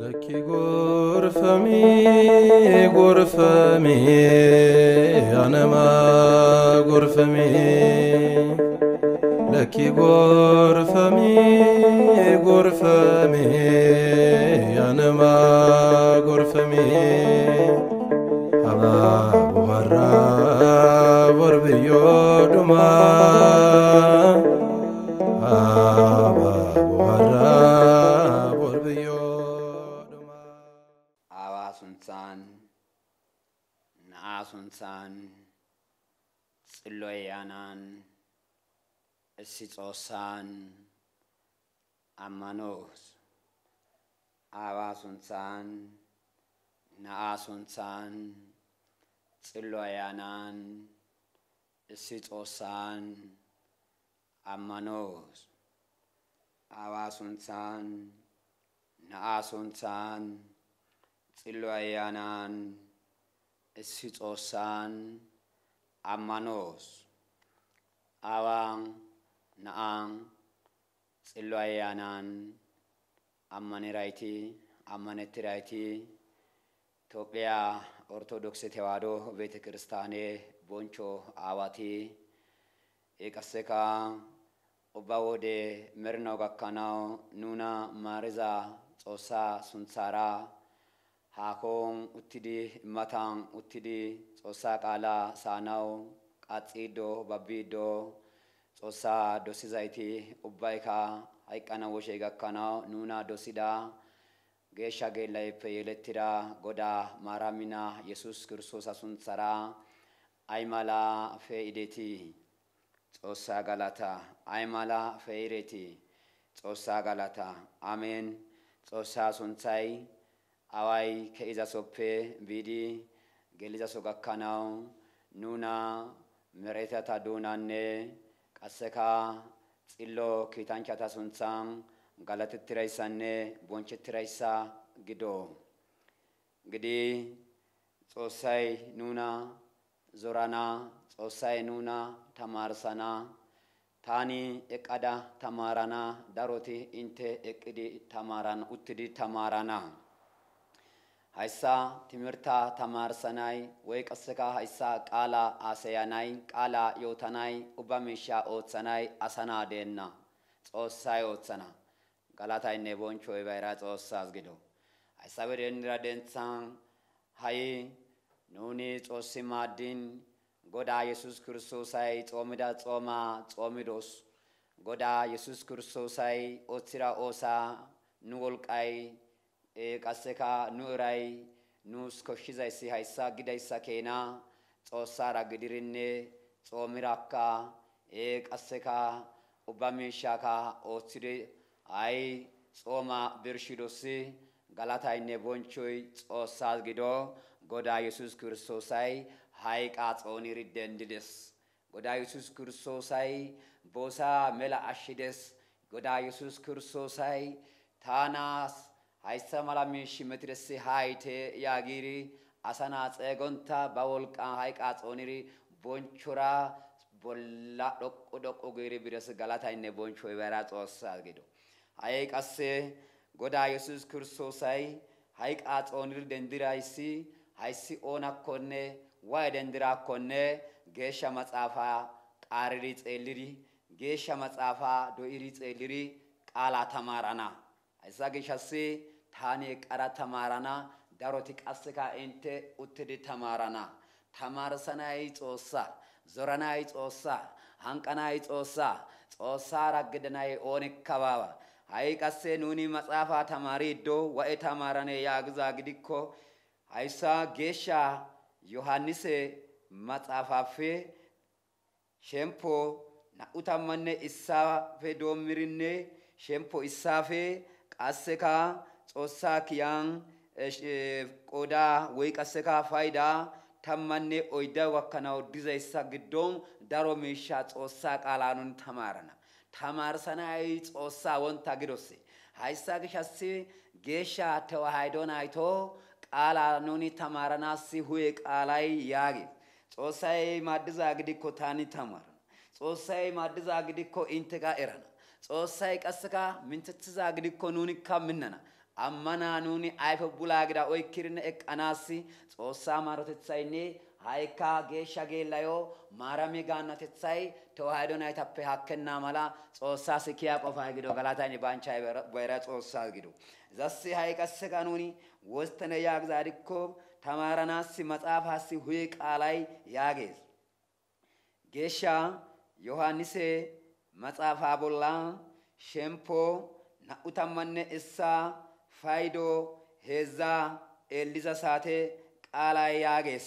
ለኪ ጎርፈሚ ጎርፈሚ አነማ ጎርፈሚ ለኪ ጎርፈሚ ጎርፈሚ አነማ ጎርፈሚ አባ ዱማ Hosanan, Sitosan, Amanos, Avasun San, Naasun San, Siloyanan, Sitosan, Amanos, Avasun San, Naasun Abaan, Na'aan, Xilloo ayyaanaan, ammani raayitii, ammanetti raayitii, Itoophiyaa Ortodoksii teewaadoo Beete Kiristaanee bonchoo aawatii, qasseka obba wode mirnaw gakkanawu nuna maariza xoossaa sunsaaraa haakoon uttidi matan uttidi xoossaa qaalaa saanawu ቃጺ ዶ ባቢ ዶ ጾሳ ዶሲ zaይቲ ubbayka hayqqana woshey gakkanaw nuna dosida geeshsha geellayeppe yelettida godaa maaraamina yesus kiristoosa sunthara ay mala fe'idetii xoossaa galata ay mala fe'iretii xoossaa galata amen xoossaa sunthay away ke'izasoppe biidi gelizaso gakkanawu nuna ምሬተታ ዱናኔ ቀሰካ ፂሎ ኪታንቻታ ሱንሳም ጋላትትረይሳኔ ቦንቸትረይሳ ግዶ እንግዲህ ጾሳይ ኑና ዞራና ጾሳይ ኑና ተማርሳና ታኒ እቀዳ ተማራና ዳሮቲ ኢንቴ እቅዲ ተማራና ኡትዲ ተማራና ሀይሳ ትምህርታ ተማርሰናይ ወይ ቀስካ ሀይሳ ቃላ አሰያናይ ቃላ ዮተናይ ኡባ ኦትሰናይ አሰና ደና ጾሳይ ኦትሰና ገላታይኔ ቦንቾ የባይራ ጾሳ አዝግዶ ሀይሳ በደንራ ደንሳ ሀይ ኑኒ ጾሲ ማዲን ጎዳ ኢየሱስ ክርስቶሳይ ጾምዳ ጾማ ጾሚዶስ ጎዳ ኢየሱስ ክርስቶሳይ ኦትሲራ ኦሳ ንወልቃይ qasseka nu eray nuus koshshizayssi hayssa gidayssa keena xoossara gidirinne xoomirakka qasseka ubba miishaka ooththidi ay xooma birshidosi galataynne bonchoy xoossas gido godaa yesus kirstoosay hayqa xooniri dendides godaa yesus kirstoosay boosa mela ashshides godaa yesus kirstoosay taanas Hayssa mala miishi metiressi haayite yaagiri asa naa xeegonta ba wolqan hayqaa xooniri bonchchora bolla dhoqqu dhoqqu giiri bires galataynne bonchchoy bayra Xoossaas gido. Ha'i qasse Godaa Yesuus Kirstoosay hayqaa xooniri dendirayssi hayssi oonakkonne waay dendiraakkonne Geeshsha Maxaafaa qaariri xeelliri Geeshsha Maxaafaa do'iri xeelliri qaalaa tamaarana. Hessa gishshassi taani qara tamaarana daroti qasseka inte uttidi tamaarana tamaarsanay xoossaa zoranay xoossaa hanqanay xoossaa xoossaara gidanay oonikka baawa ha7i qasse nuni maxaafaa tamaariiddo wa7e tamaarane yaagiza gidikko hayssa geeshsha yohannise maxaafafe shempo na7u tammanne issaafe doommirinne shempo issaafe qasseka ጾሳ ኪያን ቆዳ ወይ ቀሰካ ፋይዳ ተመኔ ኦይዳ ወከናው ዲዘይሳ ግዶን ዳሮ ሚሻ ጾሳ ቃላኑን ተማረና ተማርሰናይ ጾሳ ወንታ ግዶሴ ሃይሳ ግሻሲ ጌሻ ተዋሃይዶን አይቶ ቃላኑን ተማረናሲ ሁዬ ቃላይ ያጌ ጾሳይ ማድዛ ግዲኮ ታኒ ተማር ጾሳይ ማድዛ ግዲኮ ኢንተጋ ኤራና ጾሳይ ቀስካ ምንትትዛ ግዲኮ ኑኒካ ምነና ammanaa nuuni ayfe bulaa gida oykkirinne eqqanaassi xoossaa maarotethaynne ha'ikka geeshsha geellayo maarami gaannatethay tewahaydo naytappe hakkenna mala xoossaas kiya qofay gido galatayni bancha bayra xoossaas gido zassi ha'i qasseka nuni wostane yaag zaarikko tamaranaassi maxaafaassi huye qaalay yaagees geeshsha yohannise maxaafaa bolla shemppo na'u tammanne issaa paydoo heezzaa eelliza saate qaalay yaagees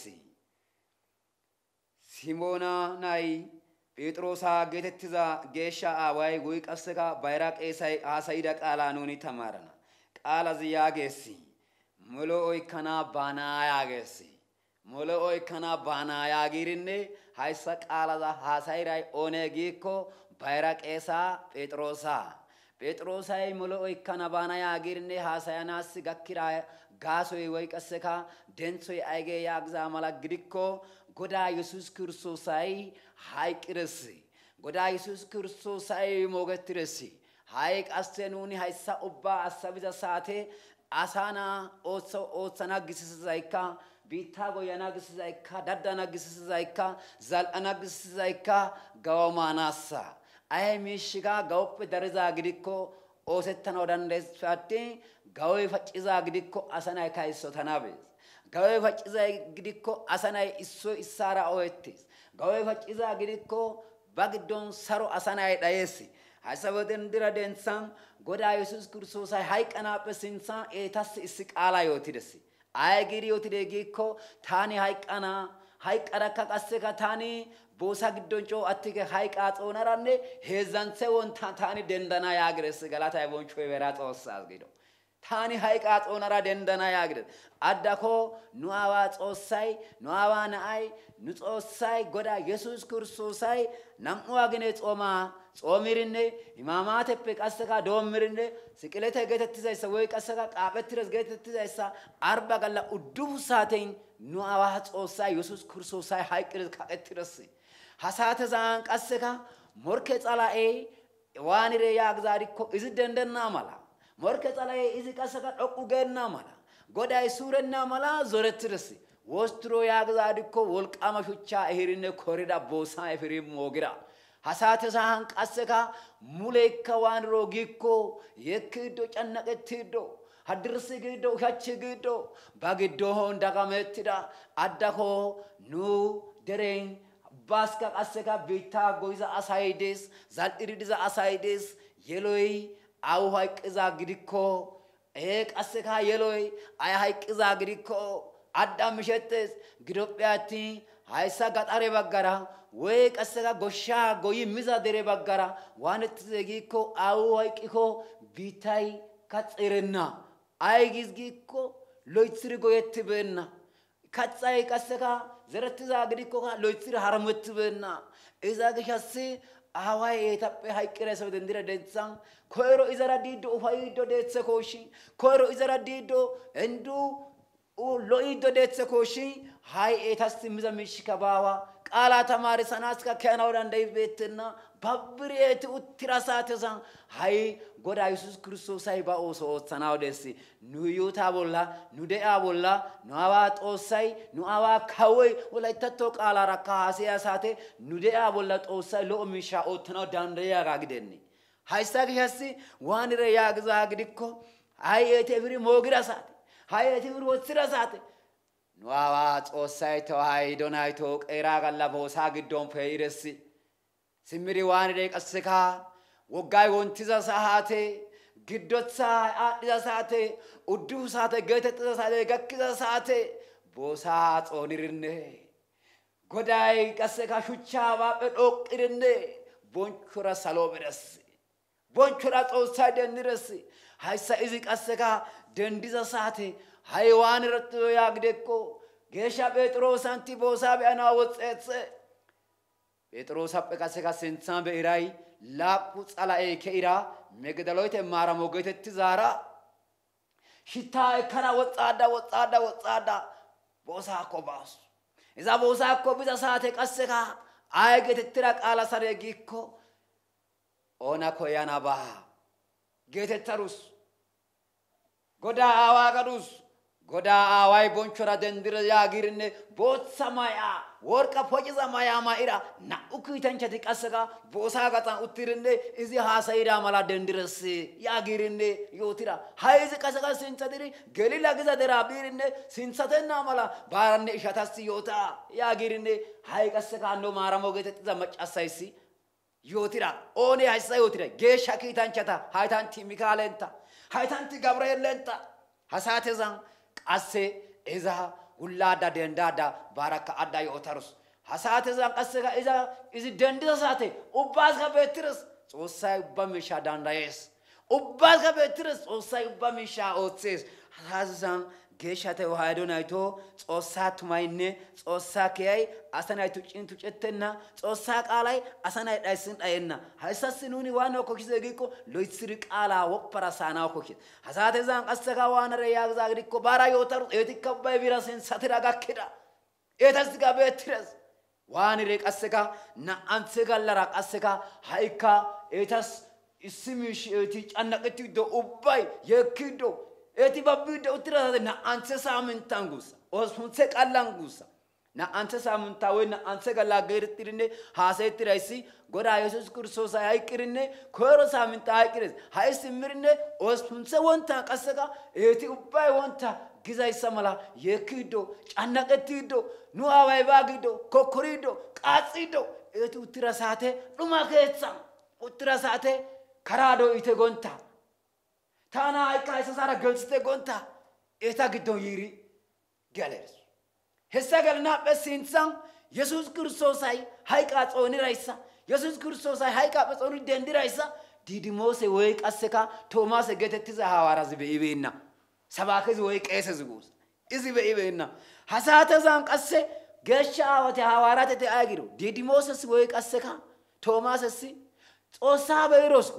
simoona nay phexroosa geetettiza geeshsha aaway woy qasseka bayra qeesay haasayida qaalaa nuni tamaarana qaalazi yaagees molo oykkana baana yaagees molo oykkana baana yaagirinne hayssa qaalaza haasayiray one giikko bayra qeesa phexroosa ጴጥሮሳይ ሞሎኦይ ካናባናያ አጌርኔ ሃሳያናስ ጋኪራ ጋሶይ ወይ ቀሰካ ደንሶይ አይጌ ያግዛ ማላ ጎዳ ኢየሱስ ክርስቶሳይ ሃይቅረስ ጎዳ ኢየሱስ ክርስቶሳይ ሞገትረስ ሃይቅ አስቴ ሃይሳ ኡባ አሳቢዛ ሳቴ አሳና ኦሶ ኦሰና ግስስዛይካ ቢታ ጎያና ግስዛይካ ዳዳና ግስስዛይካ ዛልአና ግስስዛይካ ጋዋማናሳ ayee miishshigaa gawuppe daridaa gidikko oosettanawu dandayeesippe attin gawoy paccizaa gidikko asanay iso bees gawoy paccizaa gidikko asanay issoy issaara oyettees gawoy paccizaa gidikko ba saro asanay dhayees hayssafe dendira denthan godaa yesus kirstoosay haikana sinthan eetassi issi qaalaa yootides ay giidi yootide thani taani hayqqara akka qasseka taani boosa giddon coo attike hayqaa xoonaranne heezzanthe wonta taani dendana yaagides galatay boncho ibera xoossaas gido taani hayqaa xoonara dendana yaagides addako nu aawaa xoossay nu aawaa na'ay nu xoossay godaa yesus kirstoosay nam'u agine xoomaa ጾሚርኔ ኢማማተፔ ቀሰካ ዶምርኔ ስቅለተ ገተትዛይሳ ወይ ቀሰካ ቃበትረስ ገተትዛይሳ አርባ ጋላ ኡዱቡ ሳቴን ኑ አዋህ ጾሳ ኢየሱስ ክርስቶሳይ ሃይቅርስ ካቀትረስ ዛን ቀሰካ ሞርኬ ጸላኤ ዋንሬ ያ እግዚአብሔር እዚ ደንደና ማላ ሞርኬ ጸላኤ እዝ ቀሰካ ዶቁ ገና ማላ ጎዳይ ሱረና ማላ ዞረትረስ ወስትሮ ያ እግዚአብሔር ወልቃማ ሹቻ እህሪነ ኮሪዳ ቦሳ ኤፍሬም ሞግራ hasaate isaan qassekaa muleekka waan roogikkoo yekkiiddoo cannaqettiiddoo haddirsi giddoo ushachchi giddoo bagiddoo hoon dagamettidha adda koo nuu dereen baaska qasseka biittaa goyiza asay dees zal"iri diza asay dees yeloy awu hayqqiza gidikkoo ee qasseka yeloy ay hayqqiza gidikkoo adda mishettees gidophee attin hayssa gaxare baggara ወይ ቀሰጋ ጎሻ ጎይ ምዛ ደሬ ባጋራ ዋንት ዘጊኮ አው አይቂኮ ቢታይ ከጽርና አይጊዝጊኮ ሎይትሪ ጎየት በና ከጻይ ቀሰጋ ዘረት ዛግዲኮ ሎይትሪ ሀረመት በና እዛ ገሻስ አዋይ የኢትዮጵያ ሀይቅ ረሰ ደንድረ ደንሳ ኮይሮ ኢዘራ ዲዶ ኡፋይዶ ደትሰ ኮሺ ኮይሮ ኢዘራ ዲዶ እንዱ ሎይዶ ደትሰ ኮሺ ሀይ ኤታስ ምዘ ምሽ ከባዋ ቃላ ተማሪ ሰናስከ ሰናስ ከከናውዳ ቤትና ባብሬት ውትራሳተሳን ሀይ ጎዳ ኢየሱስ ክርስቶስ አይባ ኦሶ ኦሰናው ደስ ኑ ዩታ ቦላ ኑ ቦላ ኑ ጦሳይ ኑ አባ ካወይ ወላይተቶ ቃላ ራካ ሀሲያ ሳቴ ኑ ቦላ ጦሳይ ሎ ሚሻ ኦትናው ዳንደያ ጋግደኒ ሃይሳ ግያሲ ዋንረ ያግዛ ግድኮ አይ ኤቴብሪ ፍሪ ሞግራ ሳቴ ሃይ ኤቴ ፍሪ ሳቴ nuwaawaa xoossay tewaahido nayto qeeraa galla boosaa giddon fe'ides simmiri waanide qasseka woggay wontiza saate giddotsa aadhdhiza saate uddufu saate geetettiza saate gakkiza saate boosaa xoonirinne goday qasseka shuchchaa baappe dhoqqirinne bonchora salo bidhes bonchora xoossay dendides hayssa izi qasseka dendiza saate ሃይዋን ረቶ ያግደኮ ጌሻ ጴጥሮስ አንቲ ቦሳ ቢያና ወፀፀ ጴጥሮስ አጴቃሴ ሴንሳ በኢራይ ላቁ ጸላኤ ከኢራ መግደሎይት ማራሞ ገይተት ዛራ ሽታ ከና ወጣዳ ወጣዳ ወጣዳ ቦሳ ኮ እዛ ቦሳ ኮ ቢዛ ሳቴ ቀሰካ አይ ገተትራ ቃላ ሰሬ ጊኮ ኦና ኮያና ባ ገተተሩስ ጎዳ አዋ ጎዳ አዋይ ቦንቾራ ደንድረ ያግርነ ቦት ወርቀ ፎጭ ሰማያ ማኢራ ናኡኩ ቀስጋ ቦሳ ቀጣ ኡትርነ እዚ ሃሰይዳ መላ ደንድረስ ያግርነ ዮትራ ሃይዝ ቀስጋ ስንጸድሪ ገሊላ ግዛ ደራ ቢርነ ስንሰተና መላ ባረነ እሻታስ ዮታ ያግርነ ሃይ ቀስጋ ኖ ማራሞ ገተት ዘመጫሳይሲ ዮትራ ኦኔ ሃይሳ ዮትራ ጌሻ ሃይታንቲ ሚካሌንታ ሃይታንቲ ገብርኤልንታ ሃሳቴዛ qasse iza gullaada dendaada baraka adda yootarus ha saatezan qasseka iza izi dendisa saate ubbaaska beettires xoossay ubba miishaa dandayees ubbaaska beettires xoossay ubba miishaa ooththees ha geeshshata yohaadoon ayitoo xoossaa tumayinne xoossaa kiyay asa nayitu cintu cettenna xoossaa qaalay asa nayi dhayssin dhayenna hayssasi nuuni waanaw kokkise giikko loytissiri qaalaa woppara saanaw kokkise ha saatezan qasseka waanara yaagizaa gidikko baara yootaru eetikka ubbay bira sensatira gakkida eetasikka beettides waanire qasseka na"anthe gallara qasseka ha"ikka eetas issi miishi eeti cannaqettiiddo ubbay yeekkiiddo eti እቲ babbii utirate na'antse saamintan guussa hospunthe qallan guussa na'antse saamintaa woy na'antse galla geetettirinne haasayettidayssi gora yesus kirstoosay hayqqirinne koro saamintaa hayqqides ha'i simmirinne hospunthe wonta qasseka eeti ubbay wonta gizayssa mala yeekkiiddo cannaqettiiddo nu aaway bagido kokkoriiddo qaaxxiiddo eti uttira saate dhuma keeththan uttira saate karaa doo'ite gontta Tana hayka esasara gelsite gonta eta giddon yiri gelir. Hessa gelinappe sintsan Yesus Kirstoosay hayqa xoonirayssa, Yesus Kirstoosay hayqappe xooni dendirayssa ዲዲሞስ ወይ ቀስካ ቶማስ ገተትዘ ሐዋራዝ በኢቤና ሰባከዝ ወይ ቀሰዝ ጉስ እዚ በኢቤና ሐሳተዛም ቀሰ ገሻ አወተ ሐዋራት ተአጊሩ ዲዲሞስስ ወይ ቀስካ ቶማስስ ጾሳ በይሮስኩ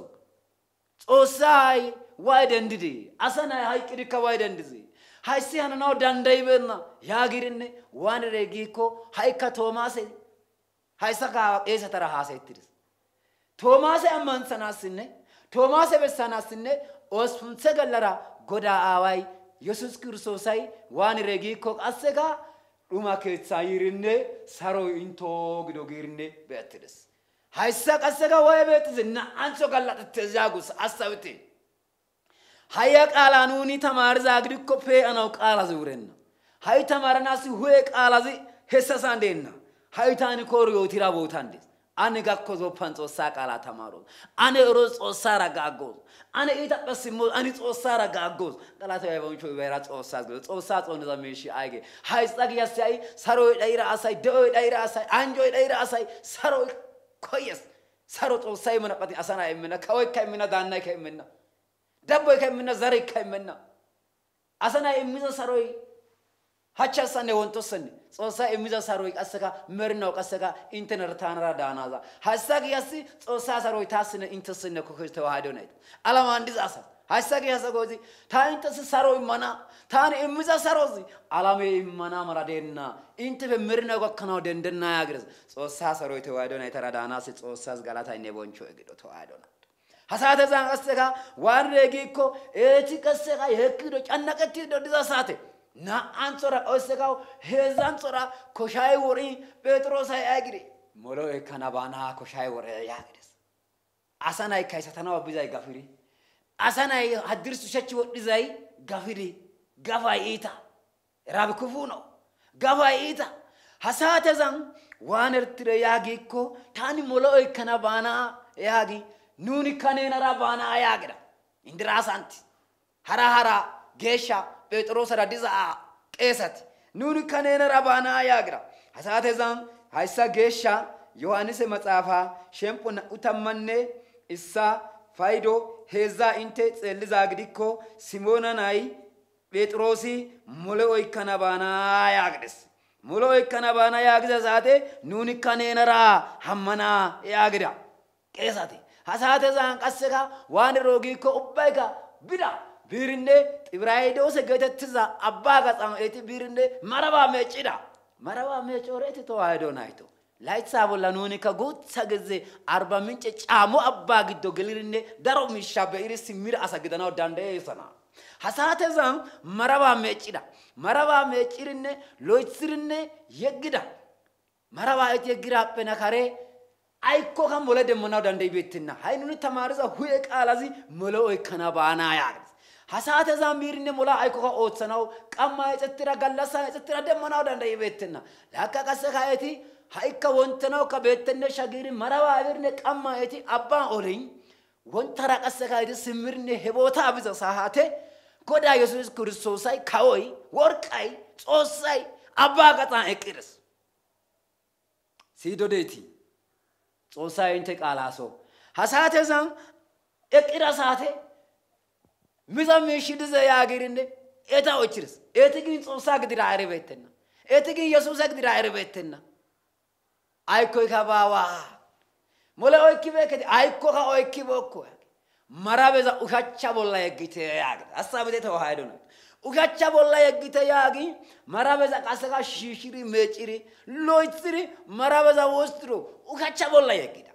ጾሳይ ዋይደንድዴ አሰና ሀይቅድ ከዋይደንድዜ ሀይሲ ሀነናው ዳንዳይበና ያጊርነ ዋንሬ ጊኮ ሀይከ ቶማሴ ሀይሰ ቄሰተራ ሀሰይትድስ ቶማሴ አማንሰናስነ ቶማሴ በሳናስነ ኦስፉንሴ ገለራ ጎዳ አዋይ yesus kiristosay waanire giikko qasseka dhuma keethaa yirinne saroy intoo gido giirinne be'attides hayssa qasseka waye beexxisi na'antho gallaxettes yaagus assawite haya hayya qaalanuuni tamaariza gidikko fee'anawu qaalazi wurenna ha'i tamaranaasi hu'e qaalazi hessasan deenna ha'i taani kooro yootira bootan dees ane gakko zoppan xoossaa qaalaa tamaaroos ane ero xoossaara gaaggoos ane iitaphe simmoos ani xoossaara gaaggoos galatay ay boncho ibayra xoossaas gido xoossaa xoonniza miishshi ayge hayssa giyassi ha'i saroy dhayira asay de'oy dhayira asay anjoy dhayira asay saroy koyes saro xoossay mana qatin asana immenna kawoykka immenna daannaykka immenna ደቦይ ከሚነ ዘረይ ከሚና አሰና የሚዘ ሰሮይ ሀቻሳኔ ወንቶሰኒ ጾሳ የሚዘ ሰሮይ ቀሰካ መርናው ቀሰካ ኢንተን ርታንራ ዳናዛ ሀሳግ ያሲ ጾሳ ሰሮይ ታስነ ኢንተስነ ኮከጅ ተዋህዶ ናይት አላማ እንዲዝ አሳት ሀሳግ ያሰጎዚ ታንተስ ሰሮ ይመና ታን እምዘ ሰሮዚ አላሜ ይመና መራዴና ኢንት በምርነ ጎከናው ደንደና ያግረዝ ጾሳ ሰሮይ ተዋህዶ ናይ ተራዳናስ ጾሳስ ጋላታ ኔ ቦንቾ እግዶ ተዋህዶ ና eti 하사대장 가스가 완레기 있고 에치 가스가 예끼로 짠나겠지도 디사사테 나 안소라 어세가 해산소라 고샤이 오리 베드로사이 아기리 뭐로 에카나바나 고샤이 오리 야기리스 아사나이 카이사타나와 비자이 가피리 아사나이 하드르스 셔치 ወዲዛይ ጋፊሪ ጋፋ ኢታ ራብ ክፉ ነው ጋፋ ኢታ ሀሳተዛን ዋን ኤርትረ ko እኮ molo ሞሎ ከነባና ያጊ nuuni kaneenara baana yaagira indiraasanti hara hara geeshsha phexroosara diza qeesati nuuni kaneenara baana yaagira ha saatezan hayssa geeshsha yohaanise maxaafa shemppo na tammanne isa paydo heezza inte xeelliza gidikko simoona nay phexroosi mole oykkana baana yaagides mole oykkana baana yaagiza saate nuunikka neenara hammana yaagida qeesate hasaate isaan qasseka waan roogikko ubbayka bira biirinne xibraayidoose geetettiza abbaa gaxan eti biirinne marabaa meeccida marabaa meeccoreeti towaahido nayto laythaa bolla nuunikka guutha ጊዜ arba ምንጭ ጫሞ አባ ግዶ ገሊርኔ daro miishshaa be'iri simmira asa gidanawu dandayeesana hasaatezan marabaa meeccida marabaa meeccirinne loytirinne yeggida marabaa eti yeggiraappena karee አይኮኸም ወለደ መናው ዳንደይ ቤትና ሃይኑን ተማርዘ ሁየ ቃላዚ መለው ከና ባና ያርዝ ሀሳተዛ ሚርነ ሞላ አይኮኸ ኦትሰናው ቀማ የጸትራ ጋላሳ የጸትራ ደመናው ዳንደይ ቤትና ላካ ቀሰ ካየቲ ሃይከ ወንተናው ከቤትነ ሸጊሪ መረባ አብርነ ቀማ የቲ አባ ኦለኝ ወንተራ ቀሰ ካየቲ ስምርነ ሄቦታ አብዘ ሳሃቴ ጎዳ ኢየሱስ ክርስቶሳይ ካወይ ወርቃይ ጾሳይ አባ ቀጣ እቅርስ ሲዶዴቲ Xoossaayyinte qaalaaso. Ha saatezan eqqida saate miza miishshi dize yaagirinne eta oychchidis. Eti gin Xoossaa gidiraa eribeettenna. Eti gin Yesuusa gidiraa eribeettenna. Aykkoyka baawaa. Mole oykkibeekketi aykkoka oykkibookko. Marabeza ushachcha bolla yeggite yaagida. Hassaa mite tawaahaydona. ugacha bolla yeggite yaagi marabeza qaseka shiishiri meeciri loytiri marabeza wostiro ugacha bolla yeggida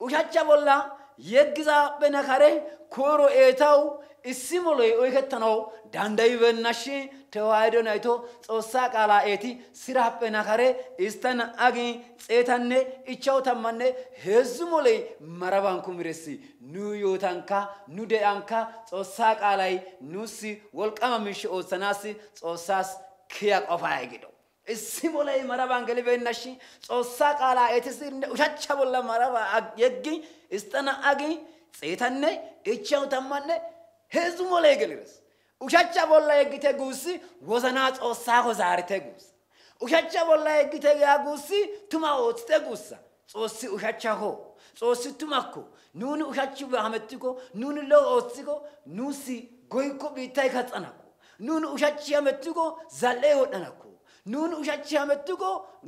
ugacha bolla yeggizaaphe nakare koyro eetawu issi moloy oyketanaw danddayibeennashi tewaayidon ayto xoossaa qaalaa eeti siraaphphe nakare ista na'agi xeetanne ichawu tammanne heezzu moley maraban kumiressi nu yootankka nu de'ankka xoossaa qaalay nuussi wolqama miishi ooththanaassi xoossaas kiya qofay gido issi moley maraban gelibeennashi xoossaa qaalaa eetissinne ushachcha bolla maraba yeggi ista na'agi xeetanne ichawu tammanne ህዝቡ ላይ ገልብስ ኡሸቻ ቦላ የግቴ ጉሲ ወዘና ጾሳ ሆዛርቴ ጉስ ኡሸቻ ቦላ የግቴ ያ ጉሲ ቱማ ኦትቴ ጉሳ ጾሲ ኡሸቻ ሆ ጾሲ ቱማኮ ኑኒ ኡሸቺ ባመትኮ ኑኒ ሎ ኦትሲኮ ኑሲ ጎይኮ ቢታይ ከጸናኮ ኑኒ ኡሸቺ ያመትኮ ዘለ ይወደናኮ ኑን ኡሻቺ ያመትኮ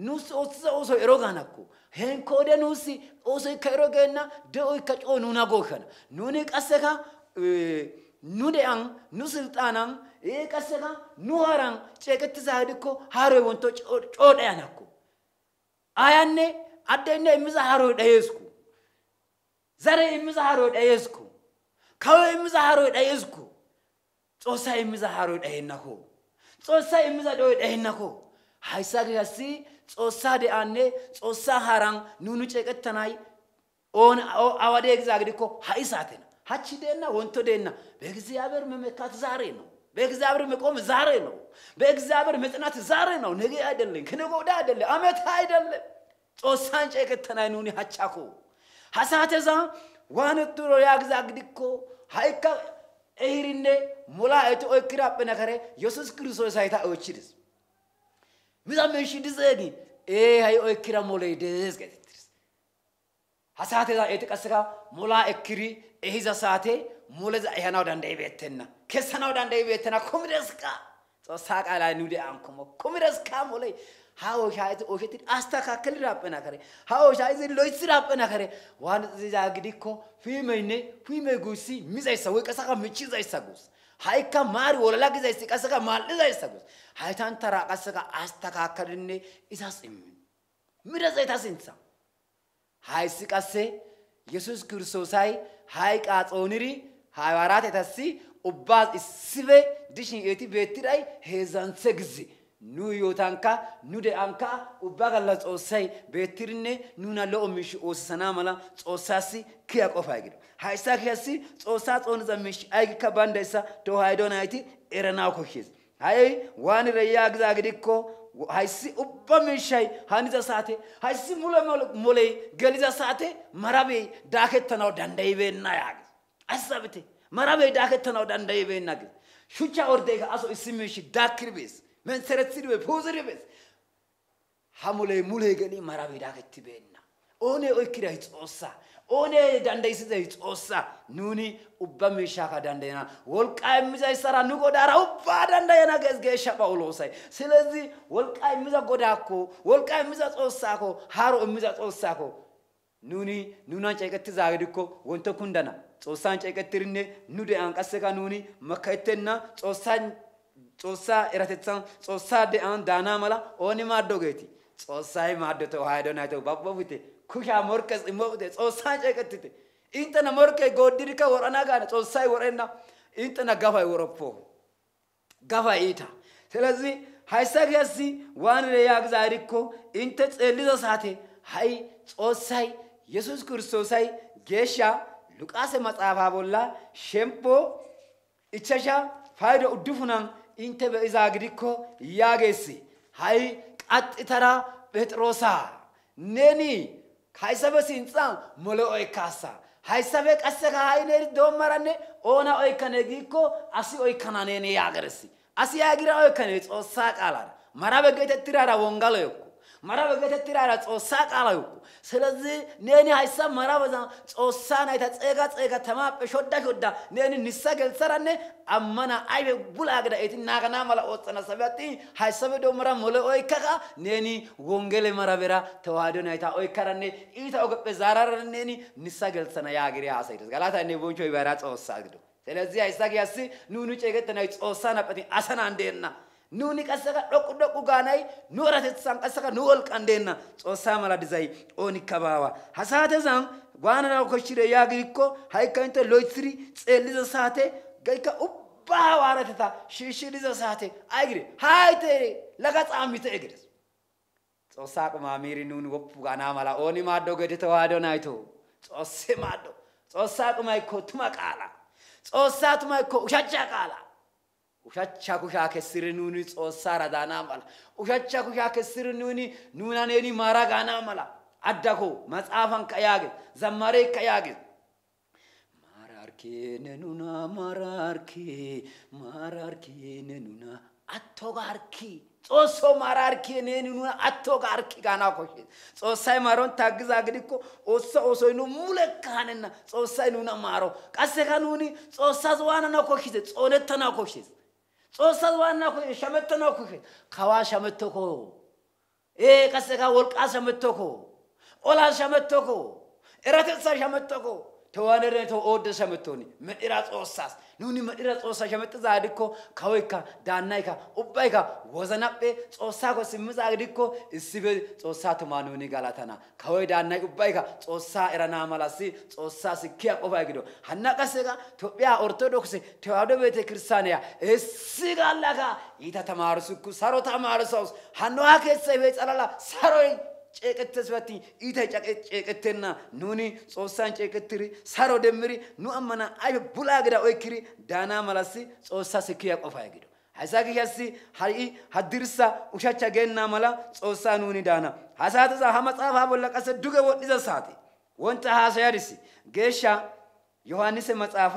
ኑስ ኦትሰ ኦሶ ኤሮጋናኮ ሄን ኮደ ኑሲ ኦሶ ከኤሮገና ደኦይ ከጮ ኑና ጎከና ኑኒ ቀሰካ nu de'an nu silxaanan qasseka nu haraan ceeqettisaa gidikko haaroy wonto coo dhayanakko aayanne addenne immiza haaroy dhayeesku zare immiza haaroy dhayeesku kawoy immiza haaroy dhayeesku dayenako immiza haaroy dhayennako xoossay immiza dhoy dhayennako hayssa gishassi xoossaa de'anne xoossaa haaran nu nu ceeqettanay awadee gizaa gidikko ha'i saaten ሀቺ ደና ወንቶ ደና በእግዚአብሔር መመካት ዛሬ ነው። በእግዚአብሔር መቆም ዛሬ ነው። በእግዚአብሔር መጽናት ዛሬ ነው። ነገ አይደለም፣ ከነገ ወዲያ አይደለም፣ አመት አይደለም። ጾሳን ጨከተናይኑኒ ሀቻኮ ሀሳተዛ ዋንቱሮ ያግዛ ግድኮ ሀይካ ኤሂሪኔ ሞላ እቲ ኦይክዳጵ ነከሬ ኢየሱስ ክርስቶስ ሃይታ ኦይችድስ ምዛ መንሺ ድዘጊ ኤ ሃይ ኦይክዳ ሞለይ ደዝገት ha saatezan eti qasseka mola ekkiri ehiza saate moleza ehanaw danddayibettenna kessanaw danddayibettenna kumideskka xoossaa qaalaa nu de'an kumo kumideskka moley ha oyshaa izi oyshettidi astakakkiliraaphena kare ha oyshaa izi loythiraaphena kare waan izizaa gidikko fiimeynne fiimey guussi mizayssa woy qasseka michizayssa guussa ha'ikka maari wolala gizayssi qasseka mal"izayssa guussa haytantara qasseka astakaakkadinne izas immin mirezayta sinthan hayssi qasse yesus kirstoosay hayqaa xooniri hawaaraat etassi ubbaas issife dishin eeti beettiday heedzdzanthe gizi nu yootankka nu de'ankka ubba galla xoossay beettirinne nuna lo'o miishi oosisana mala xoossaassi kiya qofay gido hayssa kiyassi xoossaa xooniza miishi aygikka bayndayssa toohaydo nayti eranaw koshshees ha'y waanire yaagiza gidikko hayssi ubba miishay haniza saate hayssi mule moley geliza saate marabey daakettanawu dandayibeenna yaages assabite marabey daakettanawu dandayibeenna ges shuchcha orddeeka aso issi miishi daakkiri bees menserethiri bees puuziri bees ha moley muley geli marabey daakettibeenna oonee oykkiday xoossaa Onee dandeessite Xoossaa nuuni ubba miishshaakka dandayanaa wolqqaa immiza issaraa nu godaara ubbaa dandayana gees geeshsha phaawuloosay ስለዚህ wolqqaa immiza godaakko wolqqaa immiza xoossaakko haaro immiza xoossaakko nuuni nunan ceeqettizaa gidikko wonto kundana xoossan ceeqettirinne nu de'an qasseka nuuni makkayettenna xoossan xoossaa eratethan xoossaa de'an daana mala ooni maaddogeeti xoossay maaddote waayidonayte babbofite kushaa morkes immoo Xoossaan ceeqettite. Intana morkee gooddirika worana gaana Xoossay worenna intana gafay woroppo gafay iita. ስለዚህ hayssa keessi waan yaagizaarikko inte xeelliza saate ha'i Xoossay yesus kiristoosay geeshsha luqaase maxaafaa bolla shemppo ichchasha paydo uddufunan inte be'izaa gidikko yaageesi hay qaxxitara phexroosa neni ካይሰበ ሲንጻ ሞለ ኦይካሳ ሃይሰበ ቀሰ ሃይነር ዶማራኔ ኦና ኦይከኔ ጊኮ አሲ ኦይከናኔ ነ ያገረሲ አሲ ያግራ ኦይከኔ ጾሳ ቃላ ማራበ ገይተ ትራራ ወንጋለ ይኮ መራበ ገተትራራ ጾሳ ቃላዩ ስለዚህ ነኒ ሀይሳ መራበዛ ጾሳ ናይታ ጸጋ ጸጋ ተማጴ ሾዳ ሾዳ ነኒ ንሳ ገልሰራኔ አመና አይበ ቡላ ገዳ እቲ ናገና መላ ኦጸና ሰበቲ ሀይሰበ ዶ መራ ሞለ ኦይከካ ነኒ ወንጌል መራበራ ተዋህዶ ናይታ ኦይከራነ ኢታ ኦገጴ ዛራራ ነኒ ንሳ ገልሰና ያግሪ አሰይደስ ጋላታ ኔ ቦንቾ ይበራ ጾሳ ግዶ ስለዚህ ሀይሳ ያሲ ኑኑ ጨገተና ጾሳ ናపቲ አሰና እንደና nuuni qasseka dhoqqu dhoqqu gaanay nu eratethan qasseka nu wolqan deenna xoossaa mala dizay oonikka baawa ha saatezan waananaw koshshire yaagirikko ha"ikka inte loytiri xeelliza saate gaykka ubba hawaarateta shiishshidiza saate ay gire haayte laga xaammite egedes xoossaa qumaamiiri nuuni woppu gaanaa mala ooni maaddoo gede tawaadoo nayto xoosse maaddoo xoossaa qumay ko tuma qaala xoossaa tumay ko ushachcha qaala Ushacha kushaa kessiri nuuni Xoossaa radaanaa mala. Ushacha kushaa kessiri nuuni nuunaneeni maaraa gaanaa mala. Adda koo matsaafan ka yaage zammaree ka yaage. Maararkee ne nuna maararkee maararkee ne nuna attoo gaarkii. Xoossoo maararkee ne nuna attoo gaarkii gaanaa koshshees. Xoossay maaron taaggizaa gidikko oossa oosoy nu mulekka hanenna. Xoossay nuna maaro. Qasseka nuuni Xoossaas waanana koshshise xoonettana koshshees. ጾሰት ዋና ኮ ሸመተ ነው ኮ ከዋ ሸመተ ኮ ኤ ቀሰካ ወልቃ ሸመተ ኮ ኦላ ሸመተ ኮ እረተሳ ሸመተ ኮ ተዋነረ ተወደ ሸመቶኒ መድራ ጾሳስ ኑኒ መድራ ጾሳ ሸመጥ ዛድኮ ካወይካ ዳናይካ ኡባይካ ወዘናጴ ጾሳ ኮ ሲምዛ ግድኮ እስበ ጾሳ ተማኑኒ ጋላታና ካወይ ዳናይ ኡባይካ ጾሳ ኤራና ማላሲ ጾሳ ሲኪያ ቆባይ ግዶ ሀና ኢትዮጵያ ኦርቶዶክስ ተዋህዶ ቤተ ክርስቲያንያ እስ ጋላካ ይታ ተማርሱኩ ሳሮ ተማርሳውስ ሀኖሃ ከሰይ በጸላላ ሳሮይ ጨቅት ስበቲ ኢተ ጨቅትና ኑኒ ጾሳን ጨቅትሪ ሳሮ ደምሪ ኑ አመና አይ ቡላ ግዳ ዳና መላሲ ጾሳ ስክያ ቆፋ ይግዶ ሐሳ ግያሲ ሐይ ሐድርሳ ኡሻቻ ገና መላ ጾሳ ኑኒ ዳና ሐሳ ተዛ ሐመጻፍ አቦለቀሰ ዱገ ወድዘ ሳቲ ወንተ ሐሳ ያድሲ ጌሻ ዮሐንስ መጻፋ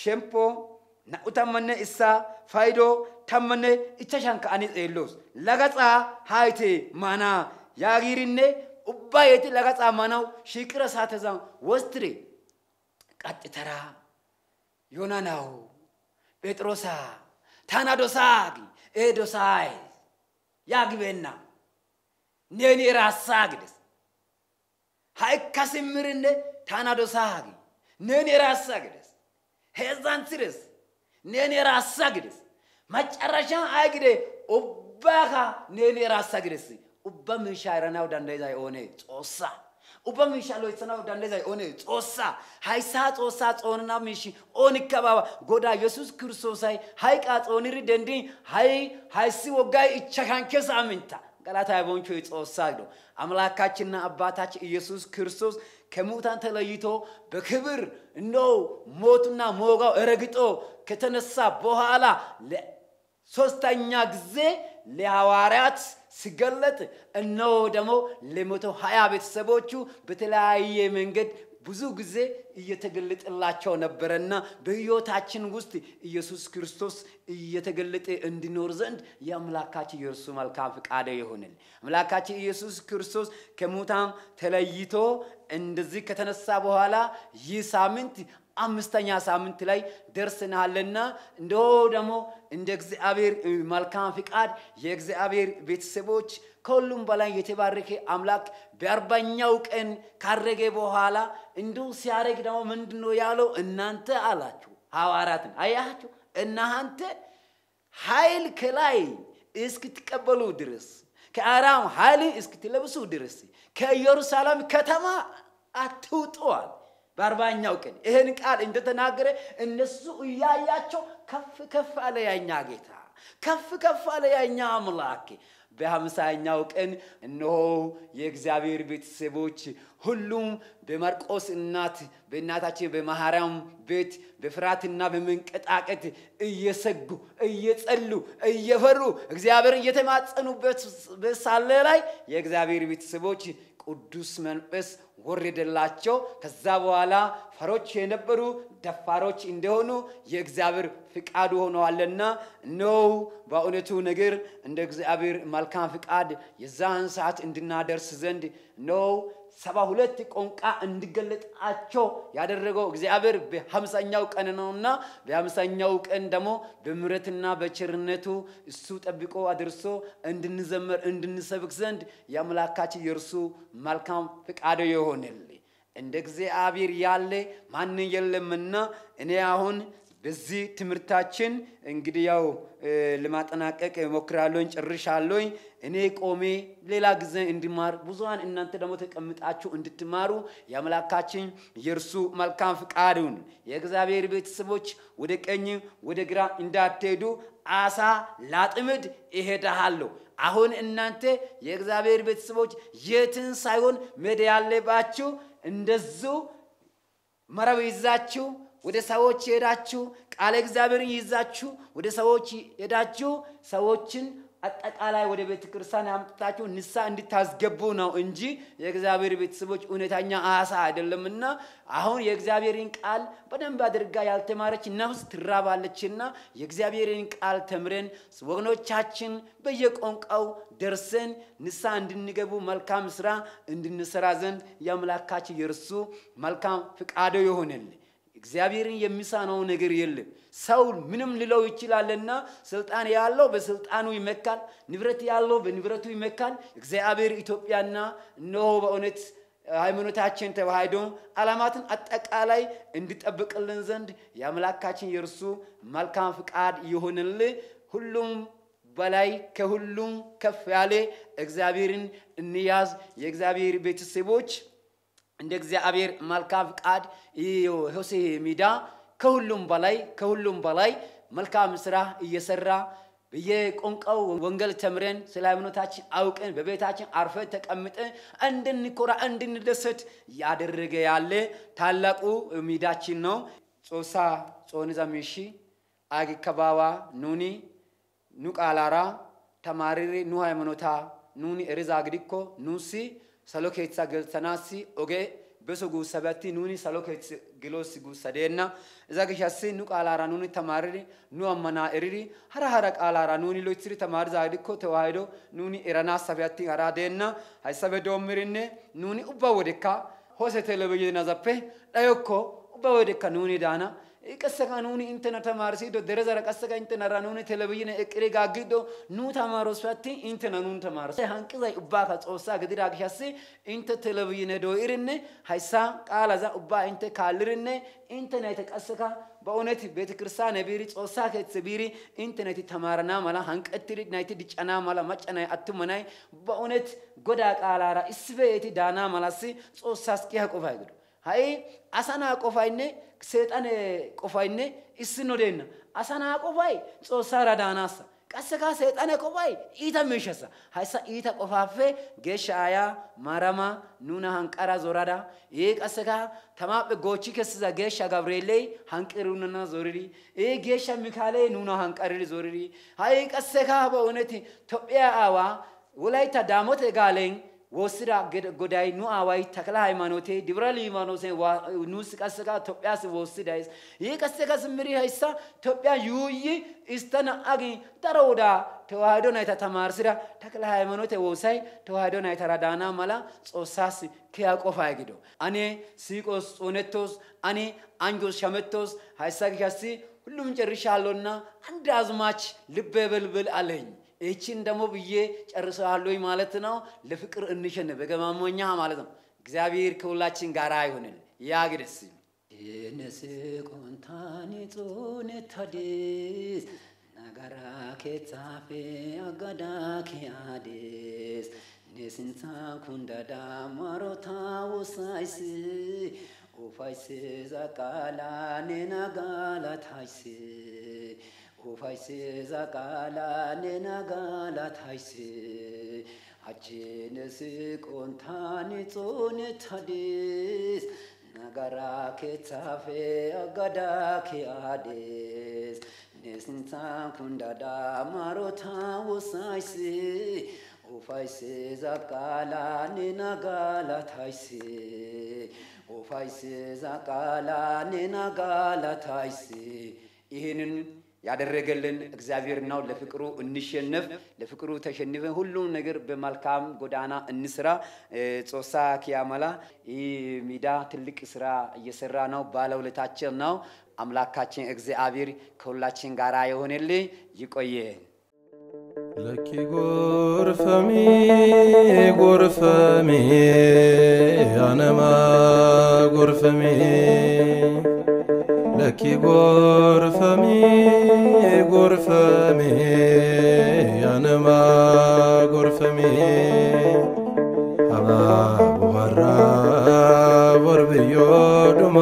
ሸምፖ ናኡታመነ እሳ ፋይዶ ተመነ እቸሻንከ አኒ ጼሎስ ለገጻ ሃይቴ ማና ያጊሪኔ ኡባየት ለቀጻማናው ሽቅረ ሳተዛ ወስትሬ ቀጥተራ ዮናናው ጴጥሮሳ ታናዶሳግ ኤዶሳይ ያግቤና ኔኒ ራሳ ራሳግደስ ሀይካስምርነ ታናዶሳግ ኔኒ ራሳ ሄዛን ትርስ ኔኒ ራሳ ራሳግደስ መጨረሻ አይግደ ኡባካ ኔኒ ራሳ ራሳግደስ ubba miishaa eranaw dandeezay oonee? Xoossaa. Ubba miishaa loytsanaw dandeezay oonee? Xoossaa. Haysaa Xoossaa xoonana miishi oonikka baawa. Godaa Yesuus Kiristoosay hayqaa xooniri dendin hay hayssi woggay ichashan keessa minta ገላታ የቦንቾ ጸወሳ ነው። አምላካችንና አባታችን ኢየሱስ ክርስቶስ ከሙታን ተለይቶ በክብር እንደው ሞቱና ሞጋው ረግጦ ከተነሳ በኋላ ሶስተኛ ጊዜ ለሐዋርያት ሲገለጥ እነሆ ደግሞ ለመቶ ሀያ ቤተሰቦቹ በተለያየ መንገድ ብዙ ጊዜ እየተገለጠላቸው ነበረና በሕይወታችን ውስጥ ኢየሱስ ክርስቶስ እየተገለጠ እንዲኖር ዘንድ የአምላካችን የእርሱ መልካም ፈቃደ ይሆንል። አምላካችን ኢየሱስ ክርስቶስ ከሙታን ተለይቶ እንደዚህ ከተነሳ በኋላ ይህ ሳምንት አምስተኛ ሳምንት ላይ ደርስናልና እንደው ደግሞ እንደ እግዚአብሔር መልካም ፍቃድ የእግዚአብሔር ቤተሰቦች ከሁሉም በላይ የተባረከ አምላክ በአርባኛው ቀን ካረገ በኋላ እንዲሁ ሲያደርግ ደግሞ ምንድን ነው ያለው? እናንተ አላችሁ ሐዋርያትን አያችሁ፣ እናንተ ኃይል ከላይ እስክትቀበሉ ድረስ ከአራም ኃይል እስክትለብሱ ድረስ ከኢየሩሳሌም ከተማ አትውጠዋል በአርባኛው ቀን ይህን ቃል እንደተናገረ እነሱ እያያቸው ከፍ ከፍ አለ ያኛ ጌታ፣ ከፍ ከፍ አለ ያኛ አምላክ። በሀምሳኛው ቀን እነሆ የእግዚአብሔር ቤተሰቦች ሁሉም በማርቆስ እናት በእናታችን በማርያም ቤት በፍርሃትና በመንቀጣቀት እየሰጉ እየጸሉ እየፈሩ እግዚአብሔር እየተማጸኑበት ሳለ ላይ የእግዚአብሔር ቤተሰቦች ቅዱስ መንፈስ ወረደላቸው። ከዛ በኋላ ፈሮች የነበሩ ደፋሮች እንደሆኑ የእግዚአብሔር ፍቃድ ሆነዋልና፣ ኖ በእውነቱ ነገር እንደ እግዚአብሔር መልካም ፍቃድ የዛን ሰዓት እንድናደርስ ዘንድ ነው። ሰባ ሁለት ቋንቋ እንዲገለጣቸው ያደረገው እግዚአብሔር በሀምሳኛው ቀን ነውና በሀምሳኛው ቀን ደግሞ በምሕረትና በቸርነቱ እሱ ጠብቆ አድርሶ እንድንዘመር እንድንሰብክ ዘንድ የአምላካችን የእርሱ መልካም ፍቃዱ ይሆንል። እንደ እግዚአብሔር ያለ ማን የለምና እኔ አሁን በዚህ ትምህርታችን እንግዲህ ያው ለማጠናቀቅ ሞክራለኝ፣ ጨርሻለኝ። እኔ ቆሜ ሌላ ጊዜ እንዲማር ብዙሀን እናንተ ደግሞ ተቀምጣችሁ እንድትማሩ የአምላካችን የእርሱ መልካም ፍቃዱን የእግዚአብሔር ቤተሰቦች ወደ ቀኝ ወደ ግራ እንዳትሄዱ አሳ ላጥምድ እሄዳለሁ። አሁን እናንተ የእግዚአብሔር ቤተሰቦች የትን ሳይሆን መሄድ ያለባችሁ እንደዚሁ መረብ ይዛችሁ ወደ ሰዎች ሄዳችሁ ቃለ እግዚአብሔርን ይዛችሁ ወደ ሰዎች ሄዳችሁ ሰዎችን አጠቃላይ ወደ ቤተ ክርስቲያን አምጥታችሁ ንሳ እንድታስገቡ ነው እንጂ የእግዚአብሔር ቤተሰቦች እውነተኛ አሳ አይደለምና፣ አሁን የእግዚአብሔርን ቃል በደንብ አድርጋ ያልተማረች ነፍስ ትራባለችና የእግዚአብሔርን ቃል ተምረን ወገኖቻችን በየቋንቋው ደርሰን ንሳ እንድንገቡ መልካም ስራ እንድንሰራ ዘንድ የአምላካችን የእርሱ መልካም ፍቃዱ ይሆንልን። እግዚአብሔርን የሚሳነው ነገር የለም። ሰው ምንም ልለው ይችላልና፣ ስልጣን ያለው በስልጣኑ ይመካል፣ ንብረት ያለው በንብረቱ ይመካል። እግዚአብሔር ኢትዮጵያና እነሆ በእውነት ሃይማኖታችን ተዋህዶ አላማትን አጠቃላይ እንዲጠብቅልን ዘንድ የአምላካችን የእርሱ መልካም ፍቃድ ይሆንል። ሁሉም በላይ ከሁሉም ከፍ ያለ እግዚአብሔርን እንያዝ የእግዚአብሔር ቤተሰቦች እንደ እግዚአብሔር መልካም ፍቃድ ሆሴ ሚዳ ከሁሉም በላይ ከሁሉም በላይ መልካም ስራ እየሰራ የቆንቀው ወንጌል ተምረን ስለ ሃይማኖታችን አውቀን በቤታችን አርፈ ተቀምጠን እንድንኮራ እንድንደሰት ያደረገ ያለ ታላቁ ሚዳችን ነው። ጾሳ ጾን ሚሺ አግ ከባባ ኑኒ ኑቃላራ ተማሪሪ ኑ ሃይማኖታ ኑኒ ኤርዛ ኑሲ salo keessa galtanaas oge beso guussabatti nuuni saloo keessa geloos guussadeenna. Iza gishassi nu qaalaara nuuni tamaariri nu ammanaa eriri hara hara qaalaara nuuni loytiri tamaariza gidikko tewaahido nuuni eranaa sabiyatti haraa deenna. Hayssabe doommirinne nuuni ubba wodekka hose telebiyinazappe dhayokko ubba wodekka nuuni daana. qaseka nuuni intena tamaarsiido derezara qaseka intenara nuuni telebizhine eqqiri gaaggido nu tamaarosappe attin intena nuun tamaarso hanqizay ubbaaka xoossaa gidira gishasi inte telebizhine doo'irinne hayssa qaalaza ubbaa inte kaallirinne inte nayti qaseka በእውነት ቤተክርስቲያን ቢሪ ጾሳ ከት ቢሪ እንት ናይቲ ተማርና መላ ሀንቀትሪ ናይቲ ድጨና መላ መጨናይ አትመናይ በእውነት ጎዳ ቃላራ እስቤ የቲ ዳና መላሲ ጾሳስ ቂያ ቆፋ ይግዱ ሀይ አሳና ቆፋይኔ seexan qofaynne issinno deenna asa naa qofay xoossaara daanaassa qasseka seexane qofay iita miishassa hayssa iita qofaappe geeshsha aaya maarama nuna hanqara zorada ii qasseka tamaappe goochchi kessiza geeshsha gabreeley hanqirunana zoriri ii geeshsha mikaaley nuna hanqariri zoriri ha"i qasseka ba ooneti tophiya aawa wolaytta daamote gaalen ወስዳ ኑ አዋይ ተክለ ሃይማኖቴ ድብረ ሊማኖሴ ኑስ ቀስቃ ኢትዮጵያ ወስዳይስ ይህ ቀስቃ ስምሪ ሀይሳ ኢትዮጵያ ዩይ እስተና አጊ ጠረውዳ ተዋህዶ ናይ ተማርስዳ ተክለ ሃይማኖቴ ወሳይ ተዋህዶ ናይ ተራዳና መላ ጾሳስ ኪያቆፋ ይግዶ አኔ ሲቆስ ጾነቶስ አኔ አንጆስ ሸመቶስ ሀይሳ ጊሻሲ ሁሉም ጨርሻለሁና አንድ አዝማች ልበ በልብል አለኝ እቺን ደግሞ ብዬ ጨርሰዋለሁኝ ማለት ነው። ለፍቅር እንሸን በገማሞኛ ማለት ነው። እግዚአብሔር ከሁላችን ጋር አይሆንን ያግደስ የነስ ቆንታን ጹን ታዲስ ነገራ ኬጻፌ አጋዳ ኪያዴስ ንስንታ ኩንዳዳ ማሮታ ውሳይስ ኦፋይስ ዛቃላ ኔናጋላታይስ O Kufaysi zakala nena gala thaysi Hachinisi kuntani tsuni thadis Nagara ke tsafe agada ke adis Nesinsa kundada O usaysi Kufaysi zakala nena gala thaysi Kufaysi zakala nena gala thaysi Ihinin ያደረገልን እግዚአብሔር ነው። ለፍቅሩ እንሸነፍ፣ ለፍቅሩ ተሸንፈን ሁሉም ነገር በመልካም ጎዳና እንስራ። ጾሳ ኪያመላ ሚዳ ትልቅ ስራ እየሰራ ነው። ባለውለታችን ነው። አምላካችን እግዚአብሔር ከሁላችን ጋር የሆነልኝ ይቆየ ለኪ ጎርፈሚ ጎርፈሚ አነማ ጎርፈሚ ለኪ ጎርፈሜ ጎርፈሜ ያነማ ጎርፈሜ አባ ቦሃራ ቦርብዮ ዱማ